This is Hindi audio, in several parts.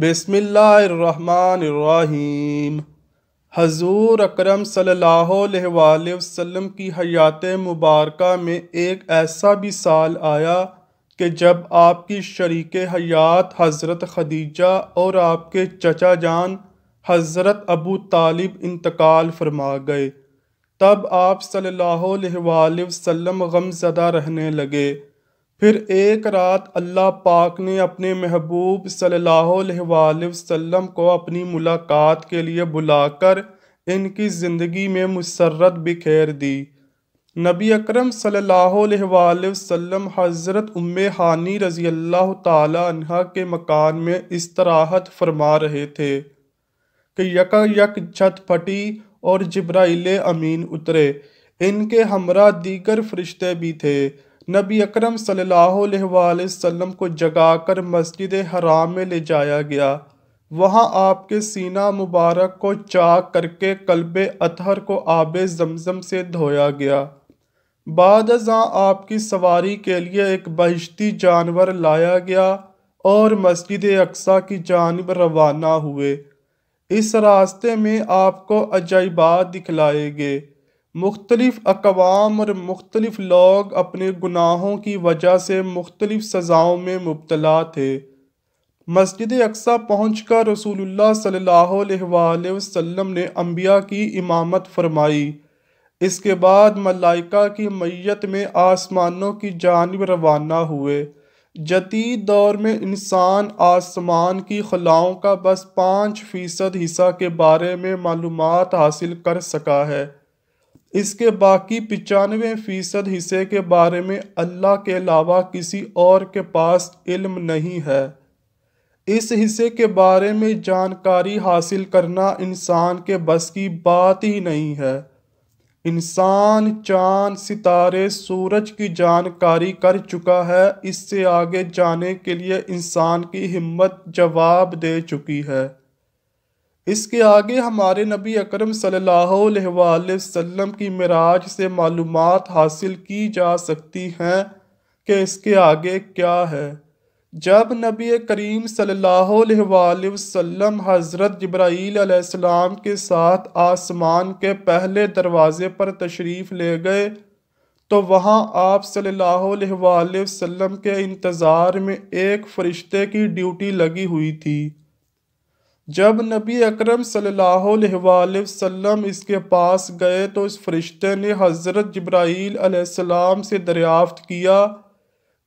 बिसमीम हजूर अक्रम सल्लल्लाहु की हयात मुबारक में एक ऐसा भी साल आया कि जब आपकी शरीक हयात हज़रत खदीजा और आपके चचा जान हज़रत अबू तालिब इंतकाल फरमा गए तब आप सल्लल्लाहु अलैहि वसल्लम गमज़दा रहने लगे फिर एक रात अल्लाह पाक ने अपने महबूब सल्लल्लाहु अलैहि वसल्लम को अपनी मुलाकात के लिए बुलाकर इनकी ज़िंदगी में मुसरत बिखेर दी नबी अकरम सल्लल्लाहु अलैहि वसल्लम हज़रत उम्मे हानी रज़ी अल्लाह तहा के मकान में इस्तराहत फरमा रहे थे कि यका यक छत फटी और जब्राइल अमीन उतरे इनके हमरा दीगर फरिश्ते भी थे नबी अकरम सल्लल्लाहु अलैहि वसल्लम को जगाकर मस्जिद हराम में ले जाया गया वहाँ आपके सीना मुबारक को चाक करके कल्ब अतहर को आब जमजम से धोया गया बाद आपकी सवारी के लिए एक बहिश्ती जानवर लाया गया और मस्जिद अक्सा की जानब रवाना हुए इस रास्ते में आपको अजाइबात दिखलाए गए मुख्तलिफ अकवाम और मुख्तलिफ लोग अपने गुनाहों की वजह से मुख्तलिफ सज़ाओं में मुबतला थे मस्जिद अक्सा पहुँच कर रसूलुल्लाह सल्लल्लाहु अलैहि वसल्लम ने अम्बिया की इमामत फरमाई इसके बाद मलाइका की मैत में आसमानों की जानब रवाना हुए जदीद दौर में इंसान आसमान की खलाओं का बस पाँच फ़ीसद हिस्सा के बारे में मालूम हासिल कर सका है इसके बाकी पचानवे फीसद हिस्से के बारे में अल्लाह के अलावा किसी और के पास इल्म नहीं है इस हिस्से के बारे में जानकारी हासिल करना इंसान के बस की बात ही नहीं है इंसान चांद सितारे सूरज की जानकारी कर चुका है इससे आगे जाने के लिए इंसान की हिम्मत जवाब दे चुकी है इसके आगे हमारे नबी अकरम सल्लल्लाहु अलैहि वसल्लम की मराज से मालूम हासिल की जा सकती हैं कि इसके आगे क्या है जब नबी करीम सल्लल्लाहु अलैहि वसल्लम हज़रत जब्राईल के साथ आसमान के पहले दरवाज़े पर तशरीफ़ ले गए तो वहाँ आप सल्लल्लाहु अलैहि वसल्लम के इंतज़ार में एक फ़रिश्ते की ड्यूटी लगी हुई थी जब नबी अकरम सल्लल्लाहु अलैहि वसल्लम इसके पास गए तो इस फरिश्ते ने हज़रत जब्राईल अलैहिस्सलाम से दरियाफ़्त किया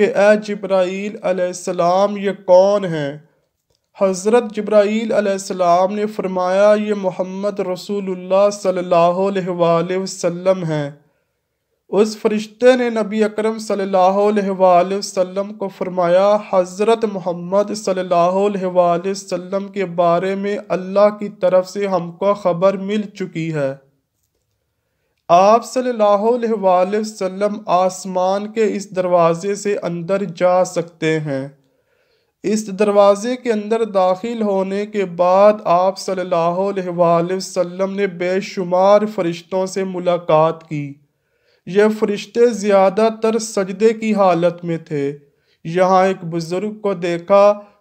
कि ए जब्राईल अलैहिस्सलाम ये कौन हैं हज़रत जब्राईल अलैहिस्सलाम ने फरमाया ये मोहम्मद रसूलुल्लाह सल्लल्लाहु अलैहि वसल्लम हैं उस फरिश्ते ने नबी अकरम सल्लल्लाहु अलैहि वसल्लम को फरमाया हज़रत मोहम्मद सल्लल्लाहु अलैहि वसल्लम के बारे में अल्लाह की तरफ से हमको ख़बर मिल चुकी है आप सल्लल्लाहु अलैहि वसल्लम आसमान के इस दरवाज़े से अंदर जा सकते हैं इस दरवाज़े के अंदर दाखिल होने के बाद आप सल्लल्लाहु अलैहि वसल्लम ने बेशुमार फरिश्तों से मुलाकात की ये फरिश्ते ज़्यादातर सजदे की हालत में थे यहाँ एक बुज़ुर्ग को देखा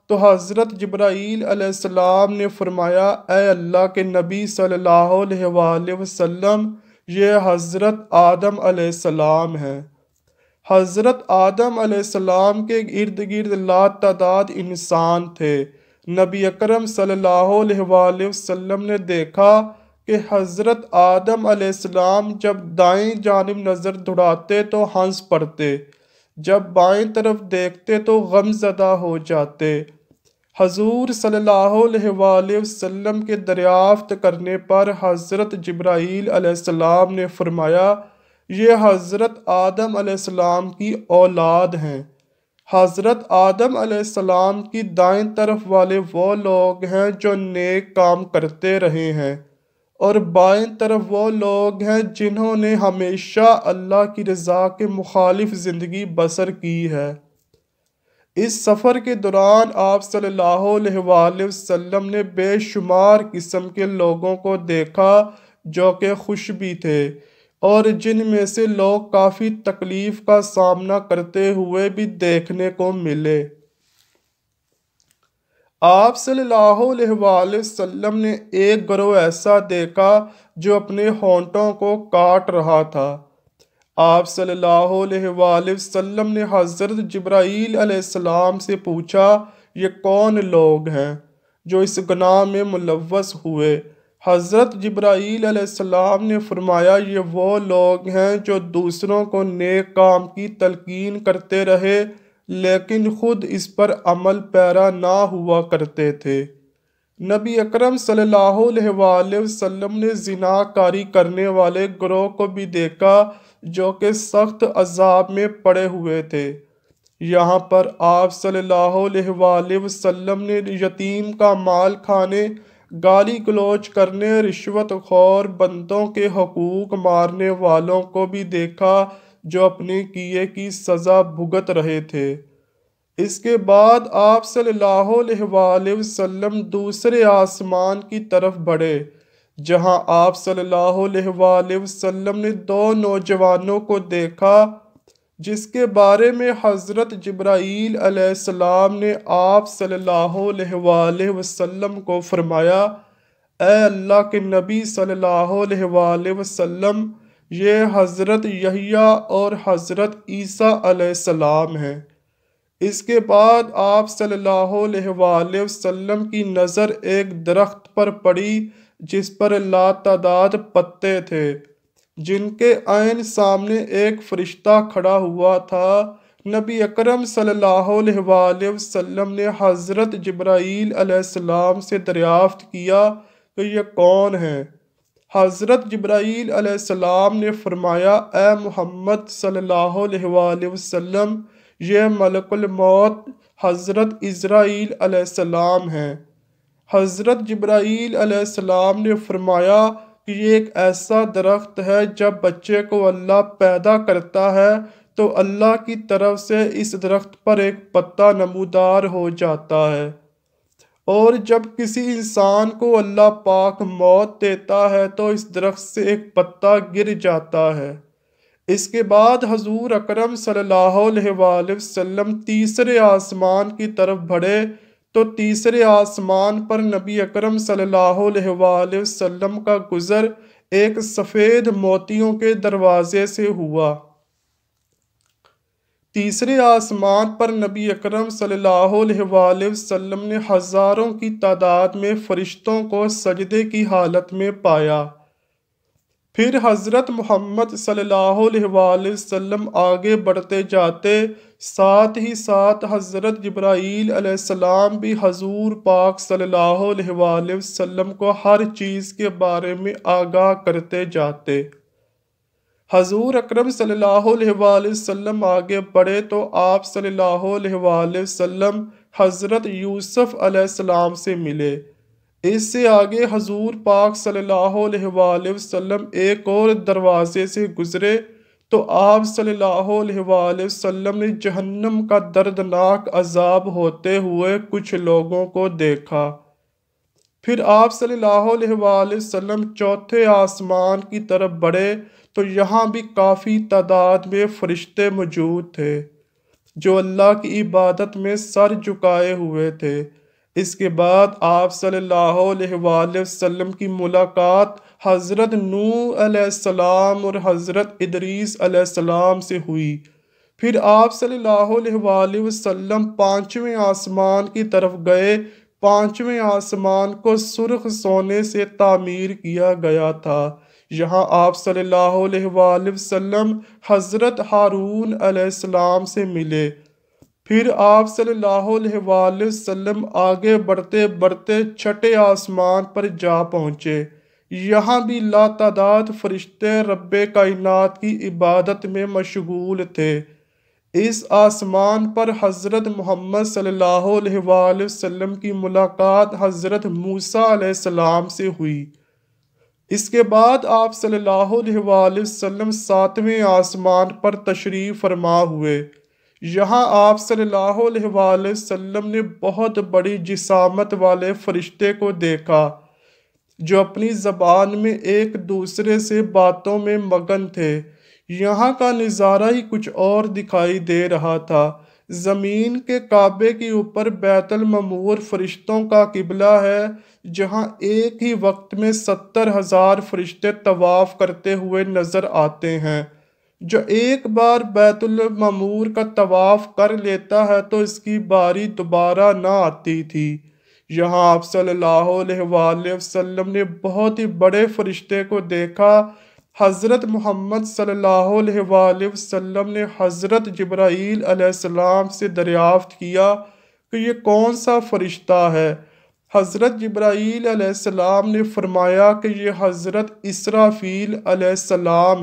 तो हज़रत जब्राईल अलैहिस्सलाम ने फरमाया ए अल्लाह के नबी सल्लल्लाहु अलैहि वसल्लम ये हज़रत आदम अलैहिस्सलाम हैं हज़रत आदम अलैहिस्सलाम के इर्द गिर्द ला तदाद इंसान थे नबी अकरम सल्लल्लाहु अलैहि वसल्लम ने देखा कि हज़रत आदम अलैहिस्सलाम जब दाएं जानब नज़र दौड़ाते तो हंस पड़ते जब बाएं तरफ देखते तो गमजदा हो जाते हजूर सल्लल्लाहु अलैहि वसल्लम के दरियाफ्त करने पर हज़रत जब्राईल अलैहिस्सलाम ने फरमाया ये हज़रत आदम अलैहिस्सलाम की औलाद हैं हज़रत आदम अलैहिस्सलाम की दाएं तरफ वाले वो लोग हैं जो नेक काम करते रहे हैं और बाएं तरफ वो लोग हैं जिन्होंने हमेशा अल्लाह की रज़ा के मुखालिफ ज़िंदगी बसर की है इस सफ़र के दौरान आप सल्लल्लाहु अलैहि वसल्लम ने बेशुमार किस्म के लोगों को देखा जो कि खुश भी थे और जिनमें से लोग काफ़ी तकलीफ़ का सामना करते हुए भी देखने को मिले आप सल्लाम ने एक ग्रोह ऐसा देखा जो अपने होंटों को काट रहा था आप सल्लाम ने हज़रत जब्राईल से पूछा ये कौन लोग हैं जो इस गनाह में मुलवस हुए हज़रत जब्राईल ने फरमाया ये वो लोग हैं जो दूसरों को नेक काम की तलकिन करते रहे लेकिन खुद इस पर अमल पैरा ना हुआ करते थे नबी अकरम सल्लल्लाहु अलैहि वसल्लम ने जिनाकारी करने वाले ग्रोह को भी देखा जो कि सख्त अजाब में पड़े हुए थे यहाँ पर आप सल्लल्लाहु अलैहि वसल्लम ने यतीम का माल खाने गाली गलोच करने रिश्वत खोर बंदों के हकूक मारने वालों को भी देखा जो अपने किए की सज़ा भुगत रहे थे इसके बाद आप सल्लल्लाहु अलैहि वसल्लम दूसरे आसमान की तरफ बढ़े जहां आप सल्लल्लाहु अलैहि वसल्लम ने दो नौजवानों को देखा जिसके बारे में हज़रत जब्राईल ने आप सल्लल्लाहु अलैहि वसल्लम को फरमाया अल्लाह के नबी सल्लल्लाहु अलैहि वसल्लम ये हज़रत यहिया और हज़रत ईसा अलैहिस्सलाम हैं इसके बाद आप सल्लल्लाहु अलैहि वसल्लम की नज़र एक दरख्त पर पड़ी जिस पर लातादाद पत्ते थे जिनके आयन सामने एक फ़रिश्ता खड़ा हुआ था नबी अकरम सल्लल्लाहु अलैहि वसल्लम ने हज़रत जब्राईल अलैहिस्सलाम से दरियाफ़्त किया कि ये कौन है हज़रत जब्राईसम ने फरमाया ए मोहम्मद सल्लल्लाहु अलैहि वसल्लम ये मलकुलमौत हज़रत इसराईसम हैं हज़रत जब्राईसम ने फरमाया कि ये एक ऐसा दरख्त है जब बच्चे को अल्लाह पैदा करता है तो अल्लाह की तरफ से इस दरख्त पर एक पत्ता नमूदार हो जाता है और जब किसी इंसान को अल्लाह पाक मौत देता है तो इस दरख्त से एक पत्ता गिर जाता है इसके बाद हजूर अकरम सल्लाम तीसरे आसमान की तरफ बढ़े तो तीसरे आसमान पर नबी अकरम सल्लाम का गुज़र एक सफ़ेद मोतियों के दरवाज़े से हुआ तीसरे आसमान पर नबी अकरम सल्लल्लाहु अलैहि वसल्लम ने हज़ारों की तादाद में फ़रिश्तों को सजदे की हालत में पाया फिर हज़रत मोहम्मद सल्लल्लाहु अलैहि वसल्लम आगे बढ़ते जाते साथ ही साथ हज़रत जब्राईल अलैहिस्सलाम भी हजूर पाक सल्लल्लाहु अलैहि वसल्लम को हर चीज़ के बारे में आगाह करते जाते हजूर अक्रम सल्लल्लाहु आगे बढ़े तो आप सल्लल्लाहु हज़रत यूसुफ अलैहिस्सलाम से मिले इससे आगे हजूर पाक सल्लल्लाहु एक और दरवाज़े से गुज़रे तो आप सल्लल्लाहु अलैहि ने जहन्नम का दर्दनाक अजाब होते हुए कुछ लोगों को देखा फिर आप सल्लल्लाहु चौथे आसमान की तरफ बढ़े तो यहाँ भी काफ़ी तादाद में फ़रिश्ते मौजूद थे जो अल्लाह की इबादत में सर झुकाए हुए थे इसके बाद आप सल्लल्लाहु अलैहि वसल्लम की मुलाकात हज़रत नूसम और हज़रत इदरीस से हुई फिर आप सल्लल्लाहु अलैहि वसल्लम पाँचवें आसमान की तरफ गए पाँचवें आसमान को सुर्ख सोने से तामीर किया गया था यहाँ आप सल्ला वसम हज़रत हारून अलैहिस्सलाम से मिले फिर आप सल्ला वसम आगे बढ़ते बढ़ते छठे आसमान पर जा पहुँचे यहाँ भी लातादाद फरिश्ते रब कायनात की इबादत में मशगूल थे इस आसमान पर हज़रत मोहम्मद सल्लल्लाहु अलैहि की मुलाकात हज़रत मूसा सलाम से हुई इसके बाद आप सल्लल्लाहु अलैहि वसल्लम सातवें आसमान पर तशरीफ़ फरमा हुए यहाँ आप सल्लल्लाहु अलैहि वसल्लम ने बहुत बड़ी जिसामत वाले फरिश्ते को देखा जो अपनी ज़बान में एक दूसरे से बातों में मगन थे यहाँ का नज़ारा ही कुछ और दिखाई दे रहा था ज़मीन के काबे के ऊपर बैतुल ममूर फरिश्तों का किबला है जहाँ एक ही वक्त में सत्तर हज़ार फरिश्ते तवाफ़ करते हुए नज़र आते हैं जो एक बार बैतुल ममूर का तवाफ़ कर लेता है तो इसकी बारी दोबारा ना आती थी यहाँ आप सल्लल्लाहु अलैहि वसल्लम ने बहुत ही बड़े फरिश्ते को देखा हज़रत मोहम्मद सल्लल्लाहु वसम ने हज़रत जब्राईल से दरियाफ़त किया कि ये कौन सा फ़रिश्ता है हज़रत जब्राईल ने फरमाया कि ये हज़रत इसराफील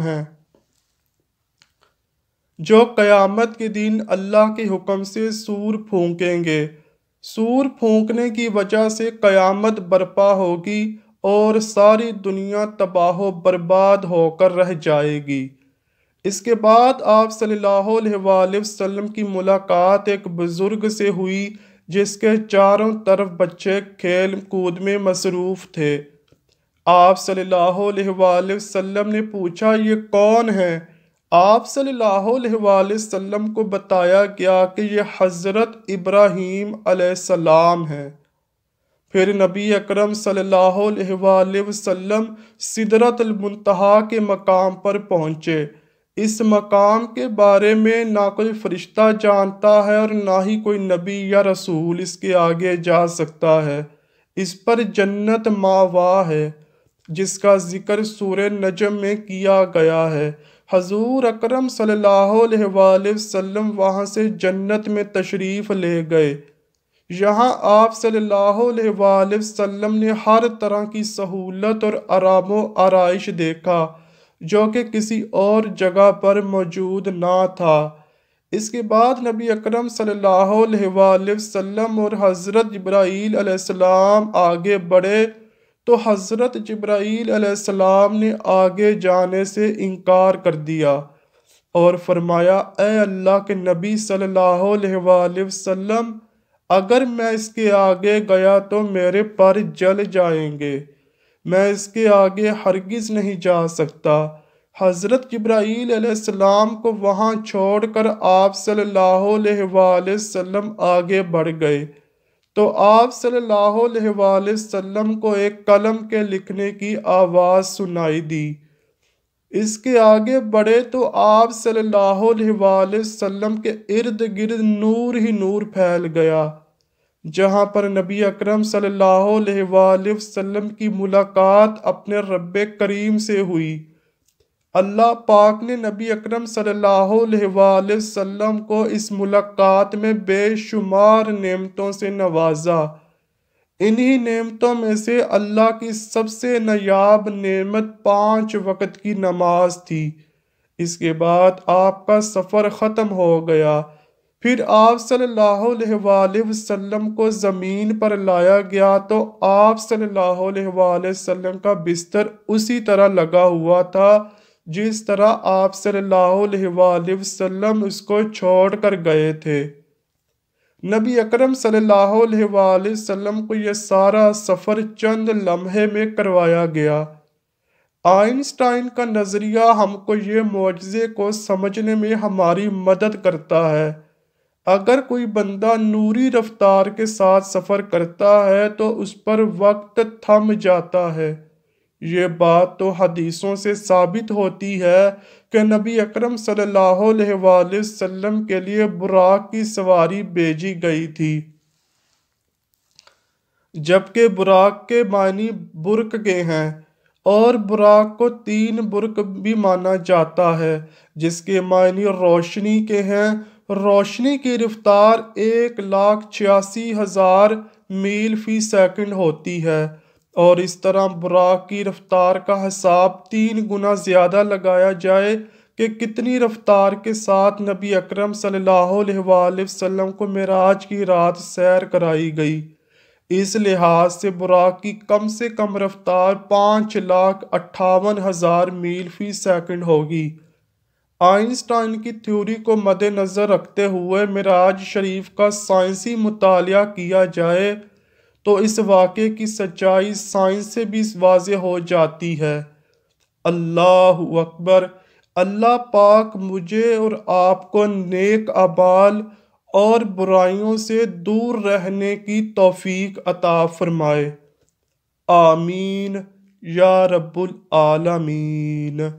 हैं जो क़यामत के दिन अल्लाह के हुक्म से सूर फूकेंगे सूर फूकने की वजह से क़यामत बर्पा होगी और सारी दुनिया तबाह बर्बाद होकर रह जाएगी इसके बाद आप सल्लल्लाहु अलैहि वसल्लम की मुलाकात एक बुज़ुर्ग से हुई जिसके चारों तरफ बच्चे खेल कूद में मसरूफ़ थे आप सल्लल्लाहु अलैहि वसल्लम ने पूछा ये कौन है आप सल्लल्लाहु अलैहि वसल्लम को बताया गया कि ये हज़रत इब्राहीम अलैहिस्सलाम हैं फिर नबी अकरम सल्लल्लाहु अलैहि वसल्लम सिदरतलमतहा के मकाम पर पहुँचे इस मकाम के बारे में ना कोई फरिश्ता जानता है और ना ही कोई नबी या रसूल इसके आगे जा सकता है इस पर जन्नत मावा है जिसका जिक्र सूर नजम में किया गया है हजूर अक्रम सल्ला वसम वहाँ से जन्नत में तशरीफ़ ले गए यहाँ आप सल्लल्लाहु अलैहि वसल्लम ने हर तरह की सहूलत और आराम आरइश देखा जो कि किसी और जगह पर मौजूद ना था इसके बाद नबी अकरम सल्लल्लाहु अलैहि वसल्लम और हज़रत जब्राईल अलैहिस्सलाम आगे बढ़े तो हज़रत जब्राईल अलैहिस्सलाम ने आगे जाने से इनकार कर दिया और फरमाया अल्लाह के नबी सल्लल्लाहु अलैहि वसल्लम अगर मैं इसके आगे गया तो मेरे पर जल जाएंगे मैं इसके आगे हरगिज़ नहीं जा सकता हज़रत जब्राईसम को वहाँ छोड़ कर आप सल्लल्लाहु अलैहि वसल्लम आगे बढ़ गए तो आप सल्लल्लाहु अलैहि वसल्लम को एक कलम के लिखने की आवाज़ सुनाई दी इसके आगे बढ़े तो आप सल्लल्लाहु अलैहि वसल्लम के इर्द गिर्द नूर ही नूर फैल गया जहाँ पर नबी अकरम सल्लल्लाहु अलैहि वसल्लम की मुलाकात अपने रब करीम से हुई अल्लाह पाक ने नबी अकरम सल्लल्लाहु अलैहि वसल्लम को इस मुलाकात में बेशुमार नेमतों से नवाजा इन्हीं नेमतों में से अल्लाह की सबसे नयाब नेमत पांच वक्त की नमाज थी इसके बाद आपका सफ़र ख़त्म हो गया फिर आप सल्लल्लाहु अलैहि वसल्लम को ज़मीन पर लाया गया तो आप सल्लल्लाहु अलैहि वसल्लम का बिस्तर उसी तरह लगा हुआ था जिस तरह आप सल्लल्लाहु अलैहि वसल्लम उसको छोड़ कर गए थे नबी अकरम सल्लल्लाहु अलैहि वसल्लम को यह सारा सफ़र चंद लम्हे में करवाया गया आइंस्टाइन का नज़रिया हमको ये मुआजे को समझने में हमारी मदद करता है अगर कोई बंदा नूरी रफ्तार के साथ सफ़र करता है तो उस पर वक्त थम जाता है ये बात तो हदीसों से साबित होती है कि नबी अकरम सल्लल्लाहु अलैहि वसल्लम के लिए बुराक की सवारी भेजी गई थी जबकि बुराक के मानी बुरक के हैं और बुराक को तीन बुरक भी माना जाता है जिसके मायने रोशनी के हैं रोशनी की रफ्तार एक लाख छियासी हज़ार मील फ़ी सेकंड होती है और इस तरह बुराक की रफ्तार का हिसाब तीन गुना ज़्यादा लगाया जाए कि कितनी रफ्तार के साथ नबी अकरम सल्लल्लाहु अलैहि वसल्लम को मेराज की रात सैर कराई गई इस लिहाज से बुराक की कम से कम रफ्तार पाँच लाख अट्ठावन हज़ार मील फ़ी सेकंड होगी आइंस्टाइन की थ्योरी को मद्नज़र रखते हुए मराज शरीफ का साइंसी मुताल किया जाए तो इस वाक़े की सच्चाई साइंस से भी वाज हो जाती है अल्लाह अकबर अल्लाह पाक मुझे और आपको नेक अबाल और बुराइयों से दूर रहने की तौफीक अता फरमाए आमीन या रब्बुल आलमीन